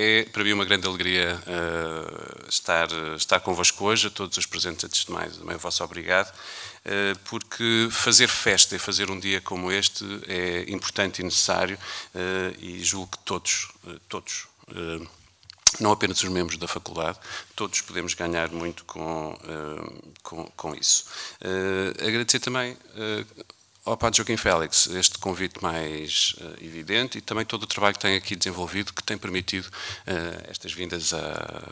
É para mim uma grande alegria uh, estar, estar convosco hoje, a todos os presentes, antes de mais, também vosso obrigado, uh, porque fazer festa e fazer um dia como este é importante e necessário uh, e julgo que todos, todos, não apenas os membros da faculdade, todos podemos ganhar muito com, com, com isso. agradecer também ao Padre Joaquim Félix este convite mais uh, evidente e também todo o trabalho que tem aqui desenvolvido que tem permitido uh, estas vindas a,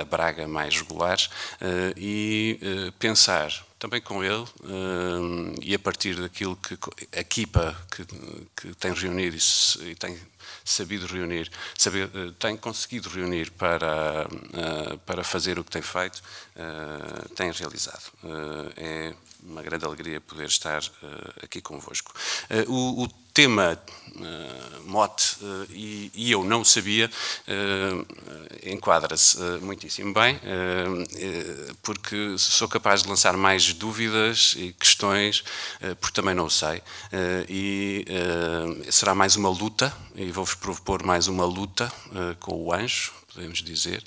a, Braga mais regulares uh, e pensar também com ele e a partir daquilo que a equipa que, que tem reunido e, e tem sabido reunir, saber, tem conseguido reunir para, para fazer o que tem feito, tem realizado. É uma grande alegria poder estar uh, aqui convosco. Uh, o, o tema uh, mote uh, e, e, eu não sabia uh, enquadra-se muitíssimo bem, porque sou capaz de lançar mais dúvidas e questões, porque também não sei. e será mais uma luta, e vou-vos propor mais uma luta com o anjo, podemos dizer,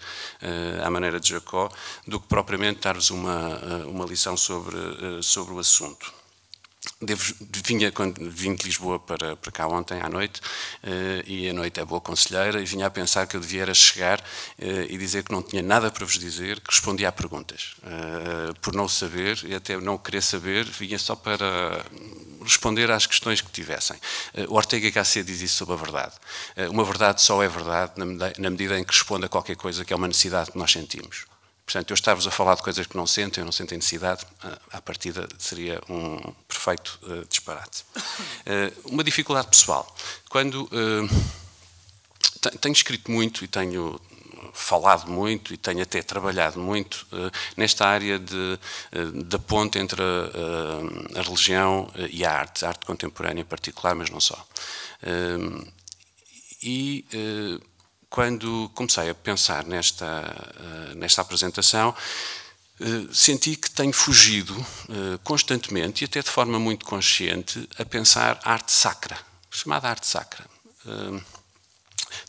à maneira de Jacó, do que propriamente dar-vos uma, uma lição sobre, sobre o assunto. Devo, vinha quando vim de Lisboa para, para cá ontem à noite eh, e a noite é boa conselheira e vinha a pensar que eu devia era chegar eh, e dizer que não tinha nada para vos dizer, que respondia a perguntas. Eh, por não saber e até não querer saber, vinha só para responder às questões que tivessem. o Ortega Gasset diz isso sobre a verdade. uma verdade só é verdade na medida em que responde a qualquer coisa que é uma necessidade que nós sentimos. Portanto, eu estava-vos a falar de coisas que não sinto, eu não sinto necessidade, ah, à partida seria um perfeito uh, disparate. Uh, uma dificuldade pessoal. Quando. Uh, tenho escrito muito e tenho falado muito e tenho até trabalhado muito uh, nesta área de, uh, da ponte entre a, uh, a religião e a arte, a arte contemporânea em particular, mas não só. e quando comecei a pensar nesta, eh, nesta apresentação, eh, senti que tenho fugido eh, constantemente e até de forma muito consciente a pensar arte sacra, chamada arte sacra.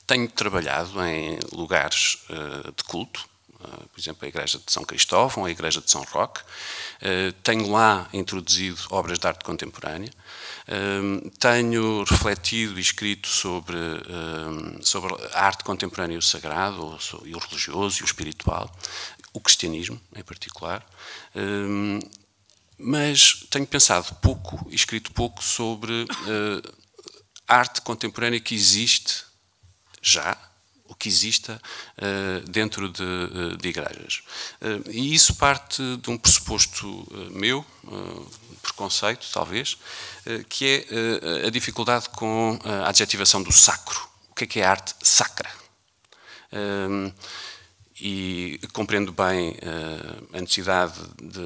Tenho trabalhado em lugares de culto, por exemplo, a Igreja de São Cristóvão, a Igreja de São Roque. Tenho lá introduzido obras de arte contemporânea tenho refletido e escrito sobre, sobre a arte contemporânea e o sagrado, e o religioso e o espiritual, o cristianismo em particular, mas tenho pensado pouco e escrito pouco sobre ah, arte contemporânea que existe já o que exista uh, dentro de, eh, de igrejas. Uh, e isso parte de um pressuposto uh, meu, preconceito talvez, que é a dificuldade com a adjetivação do sacro. O que é que é a arte sacra? e compreendo bem a necessidade de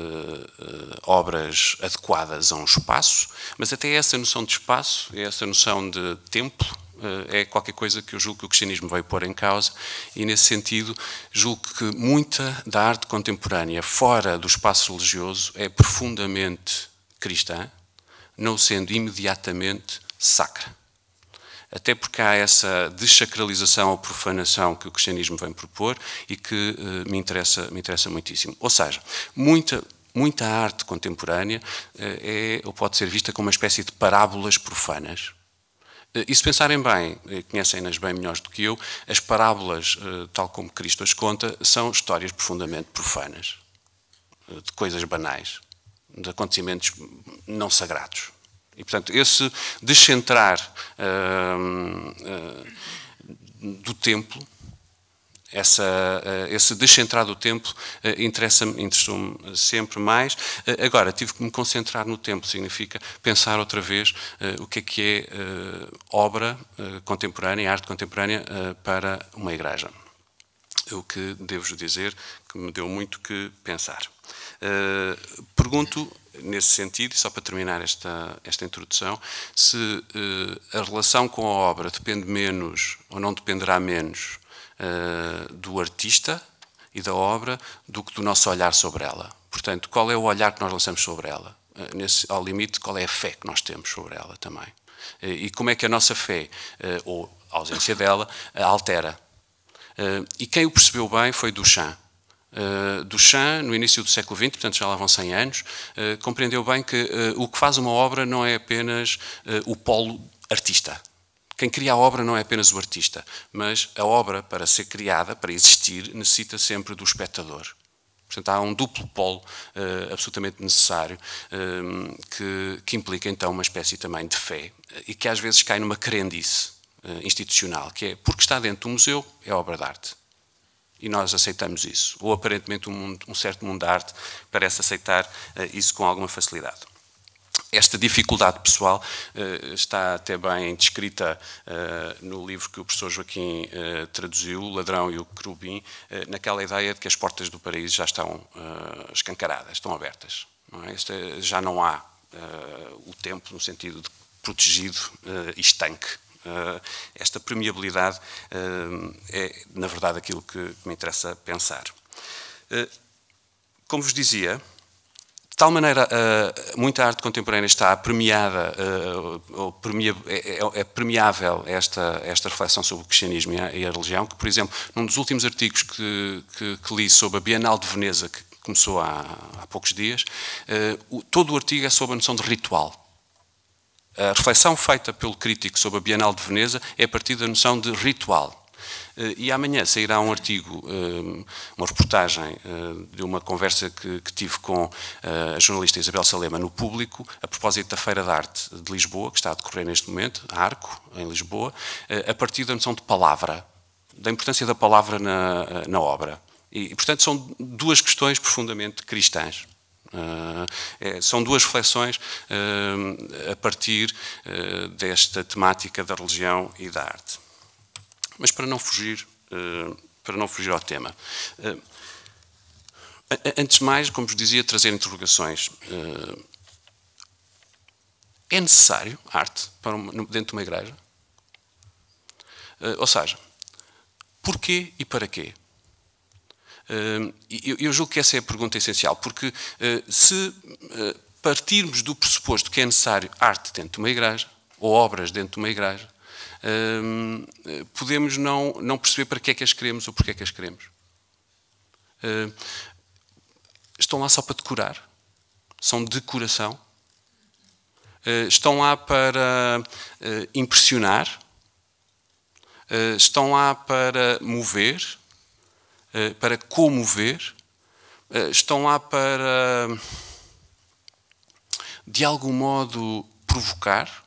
obras adequadas a um espaço, mas até essa noção de espaço, é essa noção de tempo, eh, é qualquer coisa que eu julgo que o cristianismo veio pôr em causa, e nesse sentido, julgo que muita da arte contemporânea fora do espaço religioso é profundamente cristã, não sendo imediatamente sacra. Até porque há essa desacralização ou profanação que o cristianismo vem propor e que eh, me, interessa, me interessa muitíssimo. Ou seja, muita, muita arte contemporânea eh, é, ou pode ser vista como uma espécie de parábolas profanas eh, e se pensarem bem, eh, conhecem-nas bem melhores do que eu, as parábolas, eh, tal como Cristo as conta, são histórias profundamente profanas, de coisas banais, de acontecimentos não sagrados. E, portanto, esse descentrar uh, uh, do templo essa, eh, esse descentrar do tempo eh, interessa-me, interessou-me sempre mais. Eh, agora, tive que me concentrar no tempo, significa pensar outra vez o que é que é obra contemporânea, arte contemporânea para uma igreja. É o que devo dizer que me deu muito que pensar. Pergunto nesse sentido, só para terminar esta, esta introdução, se a relação com a obra depende menos ou não dependerá menos eh, do artista e da obra do que do nosso olhar sobre ela. Portanto, qual é o olhar que nós lançamos sobre ela? Eh, nesse, ao limite, qual é a fé que nós temos sobre ela também? Eh, e como é que a nossa fé, ou a ausência dela, altera? e quem o percebeu bem foi Duchamp. Duchamp, no início do século XX, portanto já lá vão 100 anos, compreendeu bem que o que faz uma obra não é apenas o polo artista, quem cria a obra não é apenas o artista, mas a obra, para ser criada, para existir, necessita sempre do espectador. Portanto, há um duplo polo uh, absolutamente necessário eh, que, que, implica então uma espécie também de fé e que às vezes cai numa crendice uh, institucional, que é porque está dentro do museu, é obra de arte. E nós aceitamos isso. Ou aparentemente um, um certo mundo da arte parece aceitar isso com alguma facilidade. Esta dificuldade pessoal uh, está até bem descrita uh, no livro que o professor Joaquim uh, traduziu, O Ladrão e o Querubim, naquela ideia de que as portas do paraíso já estão escancaradas, estão abertas. Não é? Este, já não há o tempo no sentido de protegido e estanque. esta permeabilidade é, na verdade, aquilo que me interessa pensar. como vos dizia, tal maneira, eh, muita arte contemporânea está premiada, eh, premia, é, é, é, premiável esta, esta reflexão sobre o cristianismo e a, religião, que, por exemplo, num dos últimos artigos que, que, que li sobre a Bienal de Veneza, que começou há, há poucos dias, eh, todo o artigo é sobre a noção de ritual. A reflexão feita pelo crítico sobre a Bienal de Veneza é a partir da noção de ritual. Eh, e amanhã sairá um artigo, eh, uma reportagem eh, de uma conversa que, que tive com a jornalista Isabel Salema no Público, a propósito da Feira de Arte de Lisboa, que está a decorrer neste momento, a Arco, em Lisboa, a partir da noção de palavra, da importância da palavra na, na obra. E, portanto, são duas questões profundamente cristãs. Uh, é, são duas reflexões uh, a partir uh, desta temática da religião e da arte. Mas para não fugir, eh, para não fugir ao tema. Eh, antes de mais, como vos dizia, trazer interrogações. Eh, é necessário arte uma, dentro de uma igreja? Ou seja, porquê e para quê? Eu julgo que essa é a pergunta essencial, porque se partirmos do pressuposto que é necessário arte dentro de uma igreja, ou obras dentro de uma igreja, podemos não, não perceber para que é que as queremos ou porque é que as queremos. estão lá só para decorar, são decoração. Ah, estão lá para ah, impressionar, ah, estão lá para mover, para comover, estão lá para, de algum modo, provocar,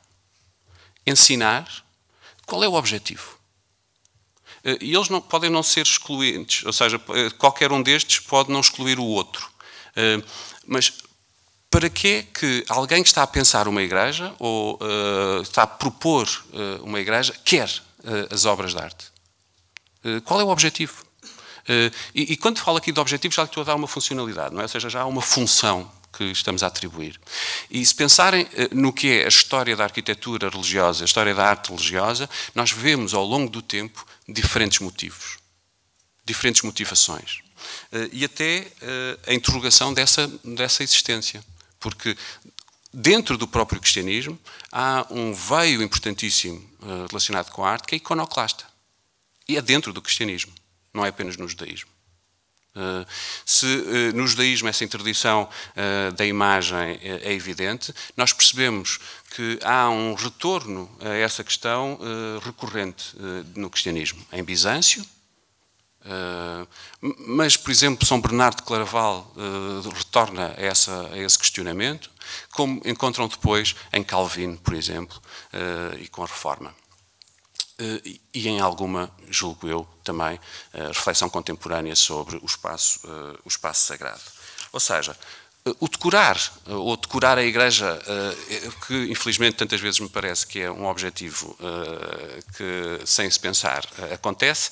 ensinar, qual é o objetivo? Eh, e eles não, podem não ser excluentes, ou seja, eh, qualquer um destes pode não excluir o outro. Eh, mas para que é que alguém que está a pensar uma igreja ou está a propor uma igreja quer as obras de arte? Qual é o objetivo? E, quando falo aqui de objetivo, já lhe estou a dar uma funcionalidade, não é? ou seja, já há uma função que estamos a atribuir. E se pensarem eh, no que é a história da arquitetura religiosa, a história da arte religiosa, nós vemos ao longo do tempo diferentes motivos, diferentes motivações. Eh, e até eh, a interrogação dessa, dessa existência. Porque dentro do próprio cristianismo há um veio importantíssimo relacionado com a arte que é iconoclasta. E é dentro do cristianismo, não é apenas no judaísmo. Eh, se eh, no judaísmo essa interdição eh, da imagem é, é evidente, nós percebemos que há um retorno a essa questão recorrente no cristianismo. Em Bizâncio, mas, por exemplo, São Bernardo de Claraval retorna a, essa, a, esse questionamento, como encontram depois em Calvino, por exemplo, e com a Reforma. Eh, e em alguma, julgo eu, também eh, reflexão contemporânea sobre o espaço, eh, o espaço sagrado. Ou seja, o decorar, ou decorar a igreja, é, que infelizmente tantas vezes me parece que é um objetivo que, sem se pensar, acontece,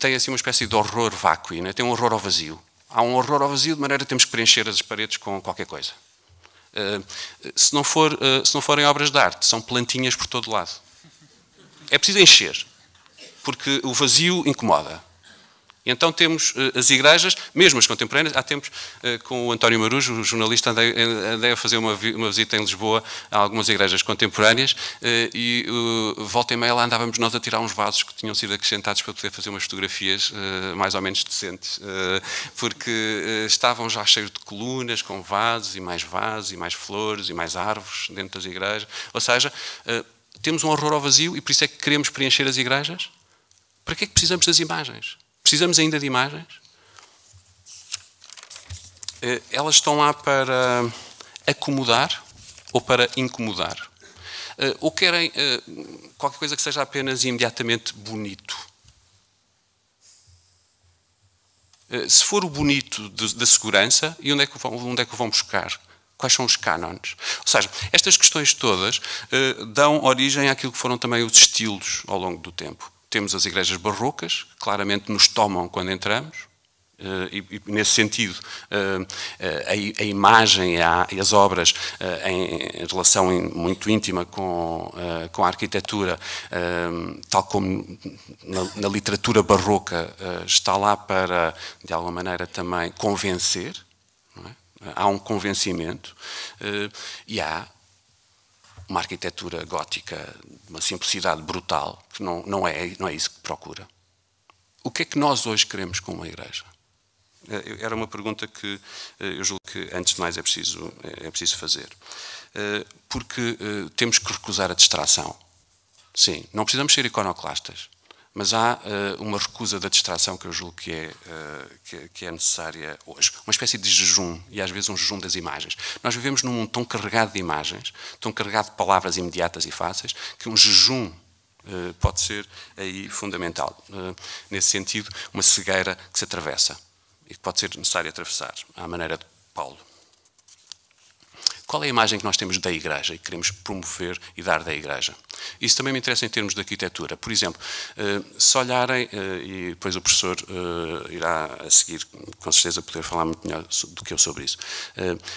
tem assim uma espécie de horror vácuo, né? tem um horror ao vazio. Há um horror ao vazio de maneira que temos que preencher as paredes com qualquer coisa. Se não, for, se não forem obras de arte, são plantinhas por todo lado é preciso encher, porque o vazio incomoda. Então temos eh, as igrejas, mesmo as contemporâneas, há tempos eh, com o António Marujo, o jornalista, andei, andei a fazer uma, uma, visita em Lisboa a algumas igrejas contemporâneas eh, e volta e meia lá andávamos nós a tirar uns vasos que tinham sido acrescentados para poder fazer umas fotografias mais ou menos decentes, porque estavam já cheios de colunas com vasos e mais vasos e mais flores e mais árvores dentro das igrejas, ou seja, temos um horror ao vazio e por isso é que queremos preencher as igrejas? Para que é que precisamos das imagens? Precisamos ainda de imagens? Eh, elas estão lá para acomodar ou para incomodar? Eh, ou querem eh, qualquer coisa que seja apenas imediatamente bonito? Se for o bonito da segurança, e onde é, que vão, é o vão buscar? Quais são os cânones? Ou seja, estas questões todas eh, dão origem àquilo que foram também os estilos ao longo do tempo. Temos as igrejas barrocas, que claramente nos tomam quando entramos, Uh, e, e, nesse sentido, uh, uh, a, a, imagem a, e as obras em, em, relação muito íntima com, com a arquitetura, tal como na, na literatura barroca, está lá para, de alguma maneira, também convencer há um convencimento eh, e há uma arquitetura gótica de uma simplicidade brutal, que não, não, é, não é isso que procura. O que é que nós hoje queremos com uma igreja? Eh, era uma pergunta que eh, eu julgo que, antes de mais, é preciso, é preciso fazer. Porque temos que recusar a distração. Sim, não precisamos ser iconoclastas mas há uh, uma recusa da distração que eu julgo que é, uh, que, que, é necessária hoje. Uma espécie de jejum, e às vezes um jejum das imagens. Nós vivemos num mundo tão carregado de imagens, tão carregado de palavras imediatas e fáceis, que um jejum uh, pode ser aí fundamental. nesse sentido, uma cegueira que se atravessa e que pode ser necessário atravessar, à maneira de Paulo. Qual é a imagem que nós temos da Igreja e que queremos promover e dar da Igreja? Isso também me interessa em termos de arquitetura. Por exemplo, eh, se olharem, eh, e depois o professor eh, irá a seguir, com certeza, poder falar muito melhor do que eu sobre isso.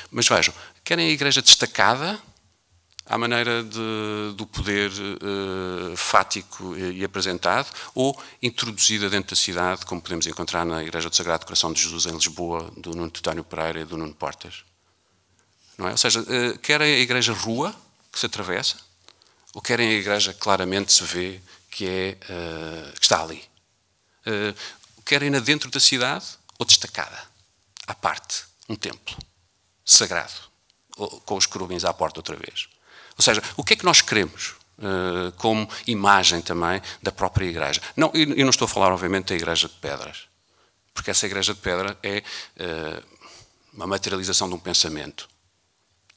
Mas vejam, querem a Igreja destacada à maneira de, do poder uh, fático e, apresentado, ou introduzida dentro da cidade, como podemos encontrar na Igreja do Sagrado Coração de Jesus em Lisboa, do Nuno Titânio Pereira e do Nuno Portas? Não é? Ou seja, eh, querem a igreja rua, que se atravessa, ou querem a igreja que claramente se vê que, é, eh, que está ali. Eh, Querem-na dentro da cidade ou destacada, à parte, um templo sagrado, com os querubins à porta outra vez. Ou seja, o que é que nós queremos como imagem também da própria igreja? Não, e não estou a falar, obviamente, da igreja de pedras, porque essa igreja de pedra é uma materialização de um pensamento.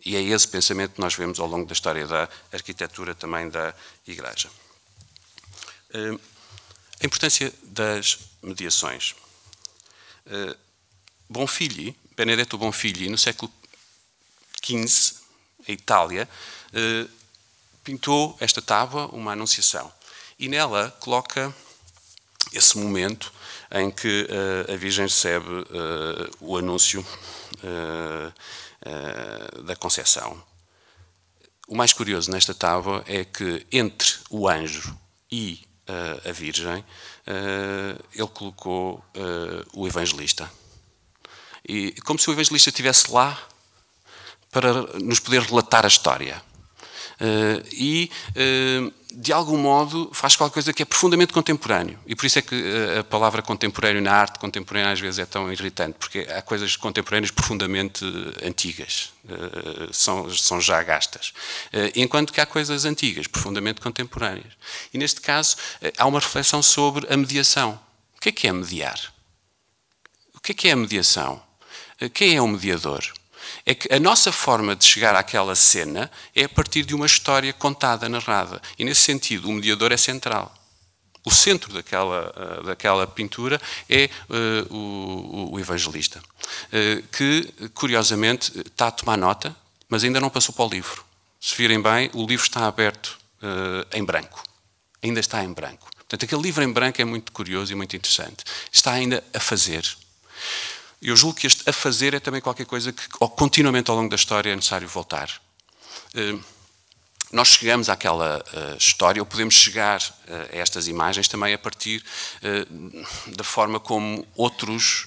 E é esse pensamento que nós vemos ao longo da história da arquitetura também da Igreja. Eh, a importância das mediações. Eh, Bonfigli, Benedetto Bonfigli, no século XV, a Itália, eh, pintou esta tábua, uma anunciação, e nela coloca esse momento em que a Virgem recebe o anúncio eh, da Conceição. O mais curioso nesta tábua é que entre o anjo e uh, a Virgem, uh, ele colocou o evangelista. E como se o evangelista estivesse lá para nos poder relatar a história. Eh, e eh, de algum modo faz qualquer coisa que é profundamente contemporâneo. E por isso é que eh, a palavra contemporâneo na arte contemporânea às vezes é tão irritante, porque há coisas contemporâneas profundamente antigas, são, são já gastas. Enquanto que há coisas antigas, profundamente contemporâneas. E neste caso há uma reflexão sobre a mediação. O que é que é mediar? O que é que é a mediação? Quem é o mediador? é que a nossa forma de chegar àquela cena é a partir de uma história contada, narrada. E nesse sentido, o mediador é central. O centro daquela, eh, daquela pintura é uh, o, o, evangelista, uh, que, curiosamente, está a tomar nota, mas ainda não passou para o livro. Se virem bem, o livro está aberto uh, em branco. Ainda está em branco. Portanto, aquele livro em branco é muito curioso e muito interessante. Está ainda a fazer. Eu julgo que este a fazer é também qualquer coisa que, continuamente ao longo da história, é necessário voltar. Hum, nós chegamos àquela eh, história, ou podemos chegar eh, a estas imagens também a partir eh, da forma como outros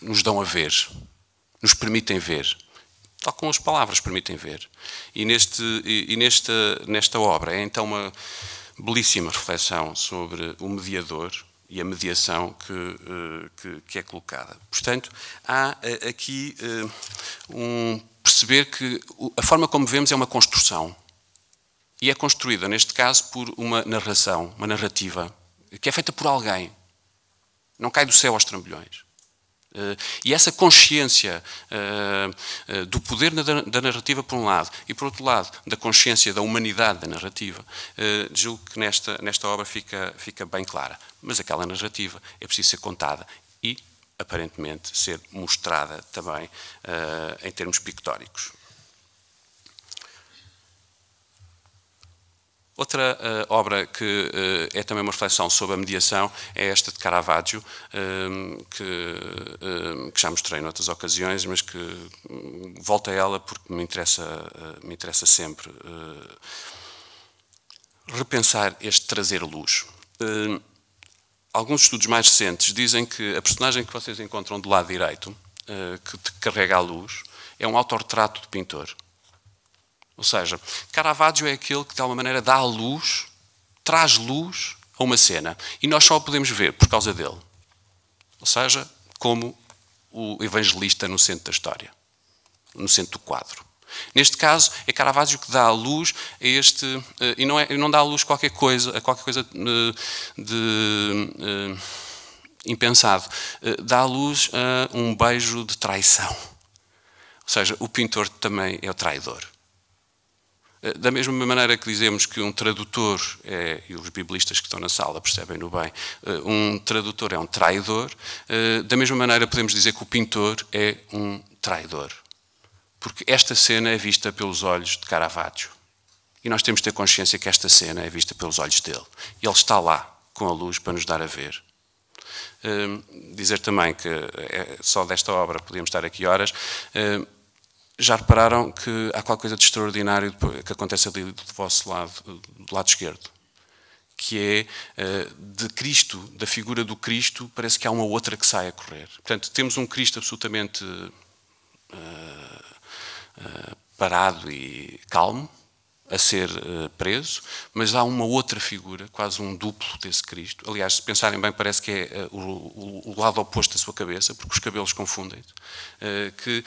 nos dão a ver, nos permitem ver tal como as palavras permitem ver. E, neste, e nesta, nesta obra é então uma belíssima reflexão sobre o mediador e a mediação que, eh, que, que é colocada. Portanto, há eh, aqui eh, um perceber que a forma como vemos é uma construção e é construída, neste caso, por uma narração, uma narrativa, que é feita por alguém. Não cai do céu aos trambolhões. Eh, e essa consciência eh, eh, do poder da narrativa, por um lado, e por outro lado, da consciência da humanidade da narrativa, julgo que nesta, nesta obra fica, fica bem clara. Mas aquela narrativa é preciso ser contada e, aparentemente, ser mostrada também em termos pictóricos. Outra uh, obra que uh, é também uma reflexão sobre a mediação é esta de Caravaggio, um, ehm, que, um, ehm, que, já mostrei noutras ocasiões, mas que um, volto a ela porque me interessa, uh, me interessa sempre. repensar este trazer luz. Ehm, alguns estudos mais recentes dizem que a personagem que vocês encontram do lado direito, que carrega a luz, é um autorretrato do pintor ou seja, Caravaggio é aquele que de alguma maneira dá luz, traz luz a uma cena. E nós só a podemos ver por causa dele. Ou seja, como o evangelista no centro da história, no centro do quadro. Neste caso, é Caravaggio que dá a luz a este. Eh, e não, é, não dá a luz a qualquer coisa, a qualquer coisa eh, de. de eh, impensado. Dá a luz a um beijo de traição. Ou seja, o pintor também é o traidor. Eh, da mesma maneira que dizemos que um tradutor, é, e os biblistas que estão na sala percebem-no bem, eh, um tradutor é um traidor, eh, da mesma maneira podemos dizer que o pintor é um traidor. Porque esta cena é vista pelos olhos de Caravaggio. E nós temos de ter consciência que esta cena é vista pelos olhos dele. E ele está lá, com a luz, para nos dar a ver. Dizer também que só desta obra podíamos estar aqui horas já repararam que há qualquer coisa de extraordinário que acontece ali do vosso lado, do lado esquerdo, que é eh, de Cristo, da figura do Cristo, parece que há uma outra que sai a correr. Portanto, temos um Cristo absolutamente uh, uh, parado e calmo, a ser eh, preso, mas há uma outra figura, quase um duplo desse Cristo. Aliás, se pensarem bem, parece que é eh, o, lado oposto da sua cabeça, porque os cabelos confundem-se, eh, que,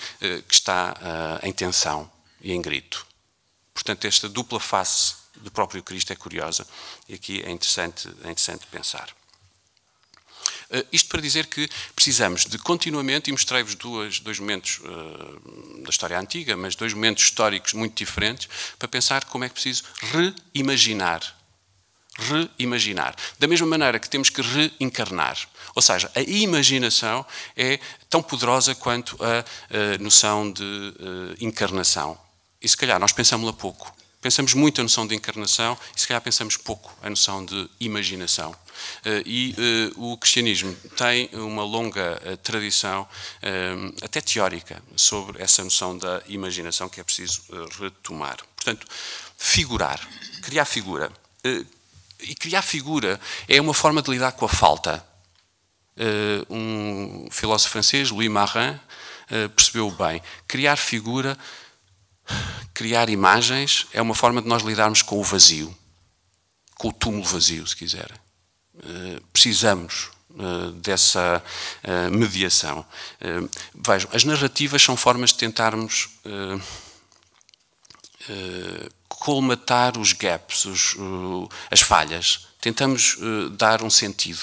está em tensão e em grito. Portanto, esta dupla face do próprio Cristo é curiosa e aqui é interessante, é interessante pensar. Uh, isto para dizer que precisamos de continuamente, e mostrei-vos dois, momentos uh, da história antiga, mas dois momentos históricos muito diferentes, para pensar como é que é preciso reimaginar. Reimaginar. Da mesma maneira que temos que reencarnar. Ou seja, a imaginação é tão poderosa quanto a, a noção de uh, encarnação. E se calhar nós pensamos-la pouco. Pensamos muito a noção de encarnação e, se calhar, pensamos pouco a noção de imaginação. Eh, e eh, o cristianismo tem uma longa eh, tradição, até teórica, sobre essa noção da imaginação que é preciso retomar. Portanto, figurar, criar figura. E criar figura é uma forma de lidar com a falta. Um filósofo francês, Louis Marin, percebeu bem. Criar figura criar imagens é uma forma de nós lidarmos com o vazio, com o túmulo vazio, se quiser. Eh, precisamos eh, dessa eh, mediação. Vejam, as narrativas são formas de tentarmos colmatar os gaps, as falhas. Tentamos dar um sentido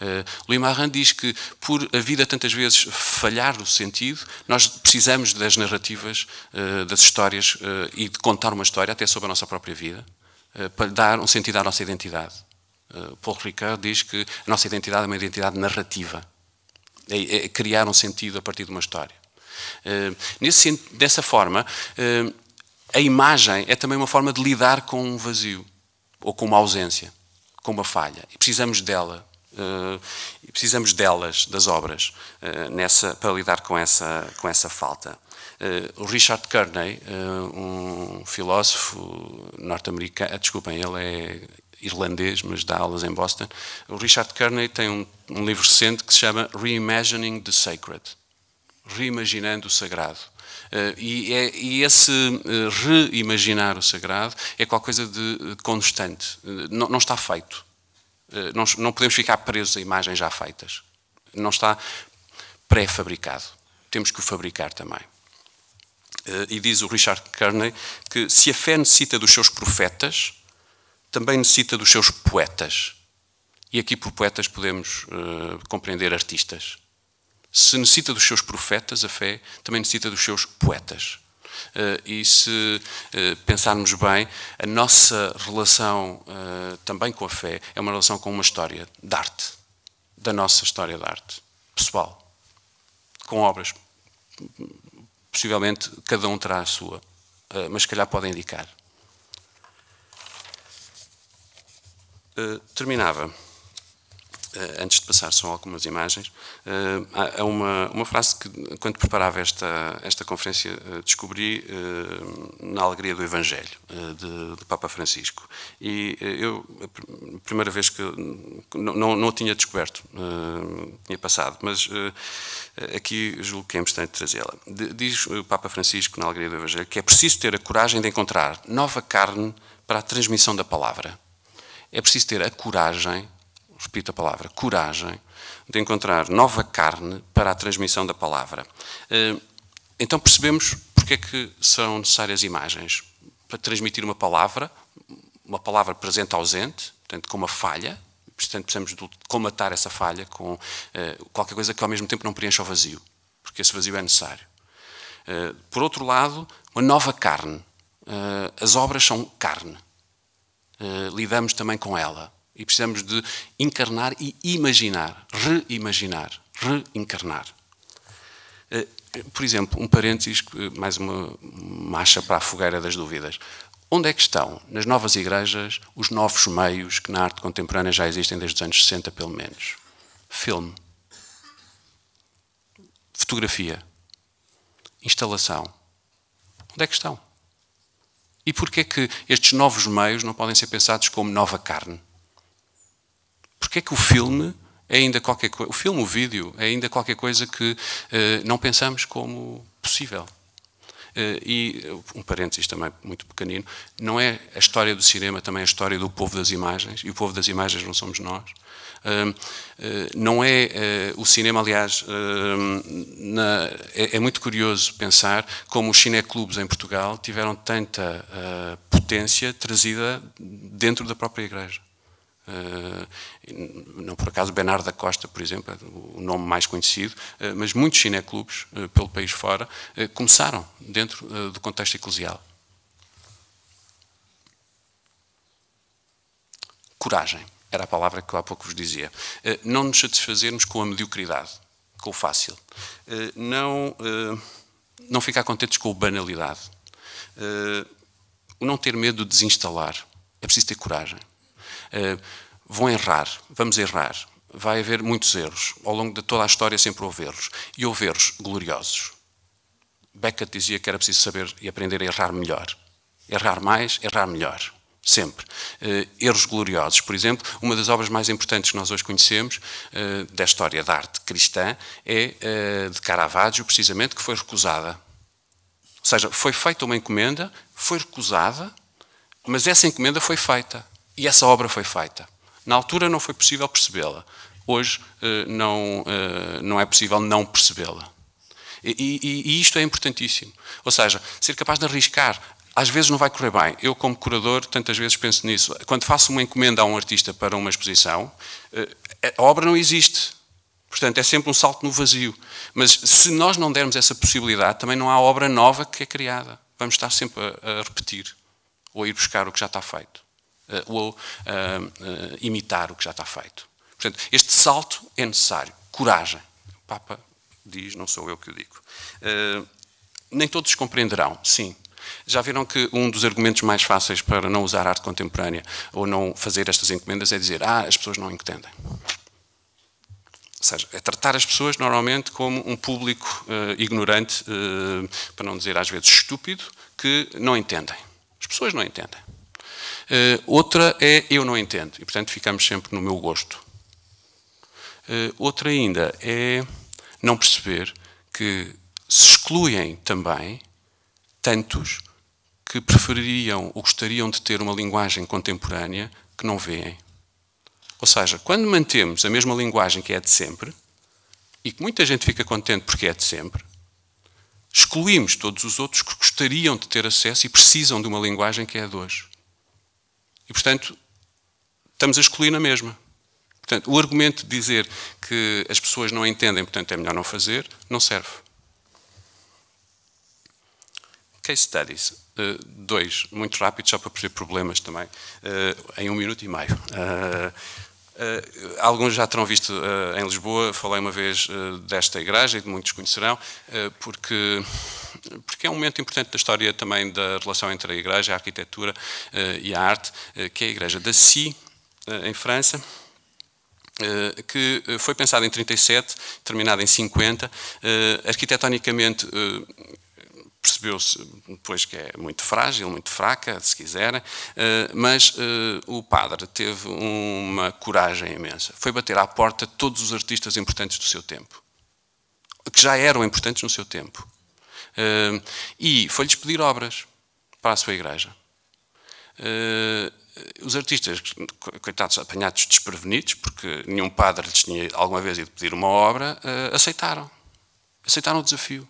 Uh, Louis Marin diz que, por a vida tantas vezes falhar do sentido, nós precisamos das narrativas, uh, das histórias uh, e de contar uma história, até sobre a nossa própria vida, para dar um sentido à nossa identidade. Paul Ricard diz que a nossa identidade é uma identidade narrativa, é, é criar um sentido a partir de uma história. Nesse, dessa forma, a imagem é também uma forma de lidar com um vazio ou com uma ausência, com uma falha. E precisamos dela eh, e precisamos delas, das obras, eh, nessa, para lidar com essa, com essa falta. Eh, o Richard Kearney, um filósofo norte-americano, ah, desculpem, ele é irlandês, mas dá aulas em Boston. O Richard Kearney tem um, um livro recente que se chama Reimagining the Sacred, reimaginando o sagrado. Uh, e, é, e, esse uh, reimaginar o sagrado é qualquer coisa de, de constante, uh, não, não, está feito. Eh, não, não podemos ficar presos a imagens já feitas. Não está pré-fabricado. Temos que o fabricar também. Eh, e diz o Richard Kearney que se a fé necessita dos seus profetas, também necessita dos seus poetas. E aqui por poetas podemos uh, compreender artistas. Se necessita dos seus profetas, a fé também necessita dos seus poetas. Eh, e se eh, pensarmos bem, a nossa relação eh, também com a fé é uma relação com uma história de arte, da nossa história de arte, pessoal, com obras. Possivelmente cada um terá a sua, mas se calhar podem indicar. Terminava eh, antes de passar só algumas imagens, eh, há uma, uma frase que, quando preparava esta, esta conferência, eh, descobri na Alegria do Evangelho, de, de Papa Francisco. E eu, a primeira vez que. Não, não, não a tinha descoberto, tinha passado, mas aqui julgo que é importante trazê-la. Diz o Papa Francisco, na Alegria do Evangelho, que é preciso ter a coragem de encontrar nova carne para a transmissão da palavra. É preciso ter a coragem repito a palavra, coragem de encontrar nova carne para a transmissão da palavra. Eh, então percebemos porque é que são necessárias imagens para transmitir uma palavra, uma palavra presente ausente, portanto com uma falha, portanto precisamos de comatar essa falha com eh, qualquer coisa que ao mesmo tempo não preencha o vazio, porque esse vazio é necessário. Eh, por outro lado, uma nova carne. As obras são carne. Lidamos também com ela e precisamos de encarnar e imaginar, reimaginar, reencarnar. Eh, por exemplo, um parênteses, eh, mais uma marcha para a fogueira das dúvidas. Onde é que estão, nas novas igrejas, os novos meios que na arte contemporânea já existem desde os anos 60, pelo menos? Filme. Fotografia. Instalação. Onde é que estão? E porquê que estes novos meios não podem ser pensados como nova carne? Porque é que o filme é ainda qualquer coisa, o filme, o vídeo, é ainda qualquer coisa que uh, não pensamos como possível. Uh, e, um parênteses também muito pequenino, não é a história do cinema, também é a história do povo das imagens, e o povo das imagens não somos nós. Uh, não é o cinema, aliás, na, é, é, muito curioso pensar como os cineclubes em Portugal tiveram tanta ah, potência trazida dentro da própria igreja. Eh, não por acaso Bernardo da Costa, por exemplo, é o nome mais conhecido, eh, mas muitos cineclubes eh, pelo país fora começaram dentro do contexto eclesial. Coragem, era a palavra que eu há pouco vos dizia. Não nos satisfazermos com a mediocridade, com o fácil. Não, não ficar contentes com a banalidade. Não ter medo de desinstalar. É preciso ter coragem. Eh, vão errar, vamos errar. Vai haver muitos erros. Ao longo de toda a história sempre houve erros. E houve erros gloriosos. Beckett dizia que era preciso saber e aprender a errar melhor. Errar mais, errar melhor. Sempre. Uh, erros gloriosos. Por exemplo, uma das obras mais importantes que nós hoje conhecemos uh, da história da arte cristã é uh, de Caravaggio, precisamente, que foi recusada. Ou seja, foi feita uma encomenda, foi recusada, mas essa encomenda foi feita. E essa obra foi feita. Na altura não foi possível percebê-la. Hoje eh, não, eh, não é possível não percebê-la. E, e, e isto é importantíssimo. Ou seja, ser capaz de arriscar às vezes não vai correr bem. Eu, como curador, tantas vezes penso nisso. Quando faço uma encomenda a um artista para uma exposição, eh, a obra não existe. Portanto, é sempre um salto no vazio. Mas se nós não dermos essa possibilidade, também não há obra nova que é criada. Vamos estar sempre a, a repetir ou a ir buscar o que já está feito. Eh, ou eh, imitar o que já está feito. Portanto, este salto é necessário. Coragem. O Papa diz, não sou eu que o digo. Eh, nem todos compreenderão, sim, já viram que um dos argumentos mais fáceis para não usar arte contemporânea ou não fazer estas encomendas é dizer: Ah, as pessoas não entendem. Ou seja, é tratar as pessoas normalmente como um público uh, ignorante, uh, para não dizer às vezes estúpido, que não entendem. As pessoas não entendem. Uh, outra é eu não entendo, e portanto ficamos sempre no meu gosto. Uh, outra ainda é não perceber que se excluem também tantos que prefeririam ou gostariam de ter uma linguagem contemporânea que não veem. Ou seja, quando mantemos a mesma linguagem que é de sempre, e que muita gente fica contente porque é de sempre, excluímos todos os outros que gostariam de ter acesso e precisam de uma linguagem que é de hoje. E, portanto, estamos a excluir na mesma. Portanto, o argumento de dizer que as pessoas não entendem, portanto é melhor não fazer, não serve. Case studies. Uh, dois, muito rápido, só para perceber problemas também, uh, em um minuto e meio. Uh, alguns já terão visto em Lisboa, falei uma vez desta igreja e muitos conhecerão, porque porque é um momento importante da história também da relação entre a Igreja, a arquitetura eh, e a arte, eh, que é a Igreja da Si, eh, em França, que foi pensada em 37, terminada em 50, arquitetonicamente percebeu-se depois que é muito frágil, muito fraca, se quiserem, mas o padre teve uma coragem imensa. Foi bater à porta todos os artistas importantes do seu tempo, que já eram importantes no seu tempo. Uh, e foi-lhes pedir obras para a sua igreja. Uh, os artistas, coitados, apanhados desprevenidos, porque nenhum padre lhes tinha alguma vez ido pedir uma obra, uh, aceitaram. Aceitaram o desafio.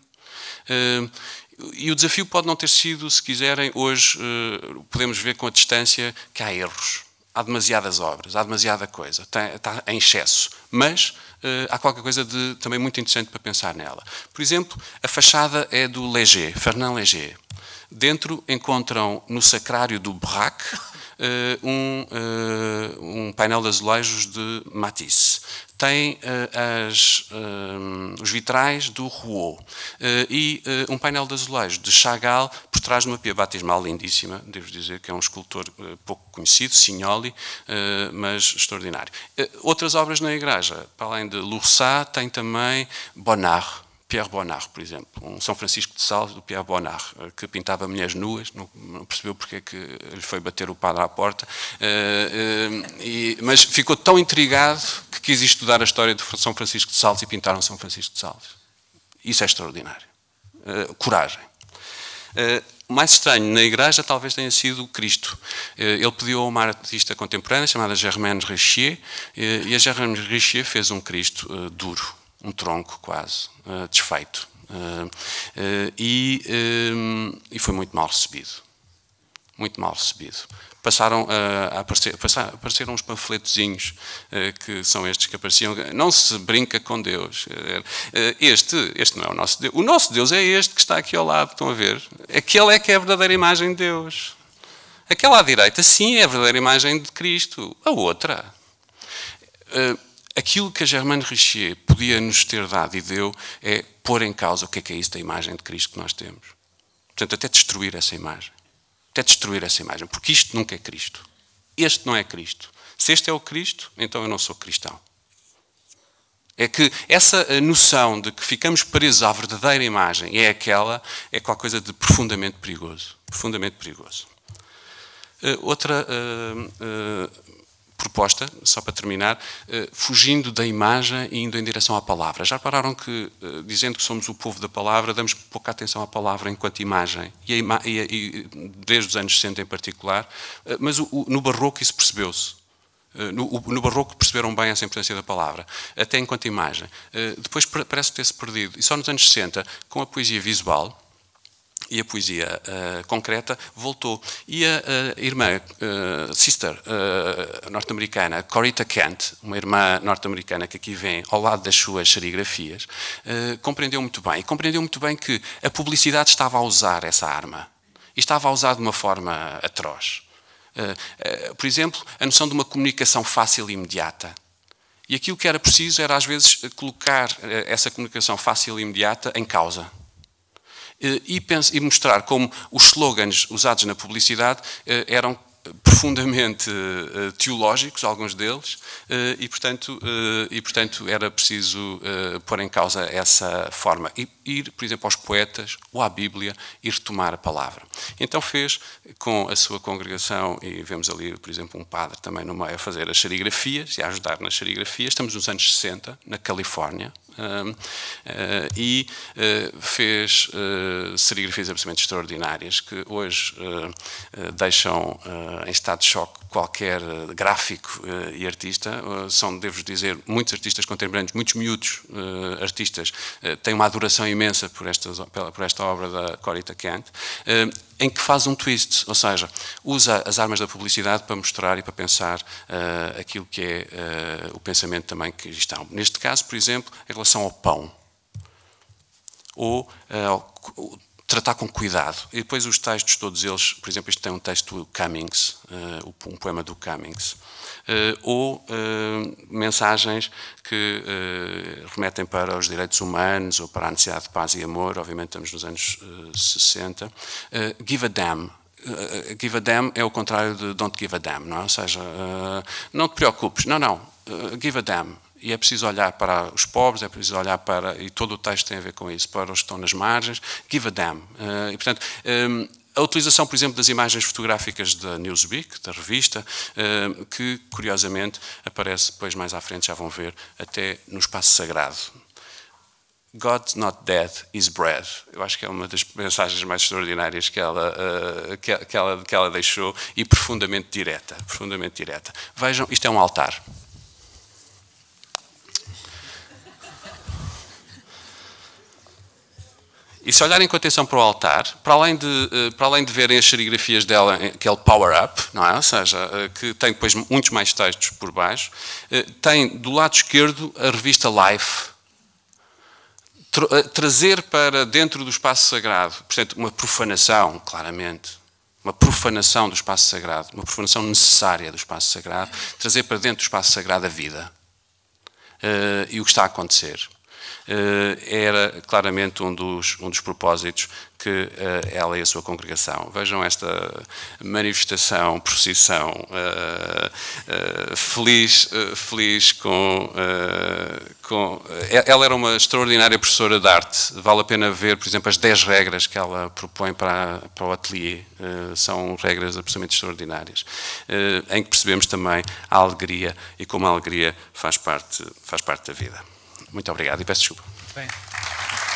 E o desafio pode não ter sido, se quiserem, hoje ah, podemos ver com a distância que há erros há demasiadas obras, há demasiada coisa, tem, está em excesso, mas eh, há qualquer coisa de também muito interessante para pensar nela. Por exemplo, a fachada é do Léger, Fernand Léger. Dentro encontram no sacrário do Braque eh, um, eh, um painel de azulejos de Matisse tem uh, as, uh, os vitrais do Rouault uh, e um painel de azulejos de Chagall por trás de uma pia batismal lindíssima, devo dizer que é um escultor pouco conhecido, Signoli, mas extraordinário. outras obras na igreja, para além de Lourçat, tem também Bonnard, Pierre Bonnard, por exemplo, um São Francisco de Sales do Pierre Bonnard, eh, que pintava mulheres nuas, não, não percebeu porque é que lhe foi bater o padre à porta, eh, eh, e, mas ficou tão intrigado que quis estudar a história de São Francisco de Sales e pintaram São Francisco de Sales. Isso é extraordinário. coragem. O mais estranho na igreja talvez tenha sido Cristo. Ele pediu a uma artista contemporânea chamada Germaine Richier, e a Germaine Richier fez um Cristo duro, um tronco quase, uh, desfeito. Uh, e, e foi muito mal recebido. Muito mal recebido passaram a aparecer, apareceram uns panfletozinhos que são estes que apareciam. Não se brinca com Deus. Este, este não é o nosso Deus. O nosso Deus é este que está aqui ao lado, estão a ver? Aquele é que é a verdadeira imagem de Deus. Aquela à direita, sim, é a verdadeira imagem de Cristo. A outra. Aquilo que a Germaine Richier podia nos ter dado e deu é pôr em causa o que é que é isso da imagem de Cristo que nós temos. Portanto, até destruir essa imagem. Até destruir essa imagem, porque isto nunca é Cristo. Este não é Cristo. Se este é o Cristo, então eu não sou cristão. É que essa eh, noção de que ficamos presos à verdadeira imagem é aquela, é qualquer coisa de profundamente perigoso. Profundamente perigoso. Uh, outra uh, proposta, só para terminar, eh, fugindo da imagem e indo em direção à palavra. Já pararam que, eh, dizendo que somos o povo da palavra, damos pouca atenção à palavra enquanto imagem, e, ima e, e desde os anos 60 em particular, eh, mas o, o, no Barroco isso percebeu-se. No, no, Barroco perceberam bem essa importância da palavra, até enquanto imagem. Depois parece ter-se perdido. E só nos anos 60, com a poesia visual, e a poesia uh, concreta voltou. E a, irmã, uh, sister uh, norte-americana, Corita Kent, uma irmã norte-americana que aqui vem ao lado das suas serigrafias, compreendeu muito bem. E compreendeu muito bem que a publicidade estava a usar essa arma. E estava a usar de uma forma atroz. por exemplo, a noção de uma comunicação fácil e imediata. E aquilo que era preciso era, às vezes, colocar essa comunicação fácil e imediata em causa eh, e, e mostrar como os slogans usados na publicidade eh, eram profundamente eh, teológicos, alguns deles, e portanto, e, portanto era preciso pôr em causa essa forma. E ir, por exemplo, aos poetas ou à Bíblia e retomar a palavra. Então fez com a sua congregação, e vemos ali, por exemplo, um padre também no meio a fazer as serigrafias e a ajudar nas serigrafias. Estamos nos anos 60, na Califórnia, eh, e eh, fez eh, serigrafias absolutamente extraordinárias que hoje deixam em estado de choque qualquer eh, gráfico eh, e artista, eh, são, devo dizer, muitos artistas contemporâneos, muitos miúdos artistas, têm uma adoração imensa por, estas, por esta obra da Corita Kent, em que faz um twist, ou seja, usa as armas da publicidade para mostrar e para pensar aquilo que é o pensamento também cristão. Neste caso, por exemplo, em relação ao pão ou uh, tratar com cuidado. E depois os textos, todos eles, por exemplo, este tem um texto do Cummings, eh, um poema do Cummings, eh, ou eh, mensagens que remetem para os direitos humanos ou para a necessidade de paz e amor, obviamente estamos nos anos 60. Give a damn, Uh, give a damn é o contrário de don't give a damn, não é? Ou seja, uh, não te preocupes, não, não, uh, give a damn e é preciso olhar para os pobres, é preciso olhar para, e todo o texto tem a ver com isso, para os que estão nas margens, give a damn. Uh, e, portanto, um, ehm, a utilização, por exemplo, das imagens fotográficas da Newsweek, da revista, uh, que, curiosamente, aparece depois mais à frente, já vão ver, até no espaço sagrado. God's not dead is bread. Eu acho que é uma das mensagens mais extraordinárias que ela, uh, que, que, ela, que ela deixou e profundamente direta, profundamente direta. Vejam, isto é um altar. E se olharem com atenção para o altar, para além de, eh, para além de verem as serigrafias dela, aquele eh, é power-up, não é? Ou seja, eh, que tem depois muitos mais textos por baixo, tem do lado esquerdo a revista Life, trazer para dentro do espaço sagrado, portanto, uma profanação, claramente, uma profanação do espaço sagrado, uma profanação necessária do espaço sagrado, trazer para dentro do espaço sagrado a vida e o que está a acontecer. Eh, era claramente um dos, um dos propósitos que eh, ela e a sua congregação. Vejam esta manifestação, procissão, uh, eh, uh, feliz, uh, feliz com, com... Ela era uma extraordinária professora de arte. Vale a pena ver, por exemplo, as 10 regras que ela propõe para, para o ateliê. São regras absolutamente extraordinárias, em que percebemos também a alegria e como a alegria faz parte, faz parte da vida. Muito obrigado e peço desculpa. Bem.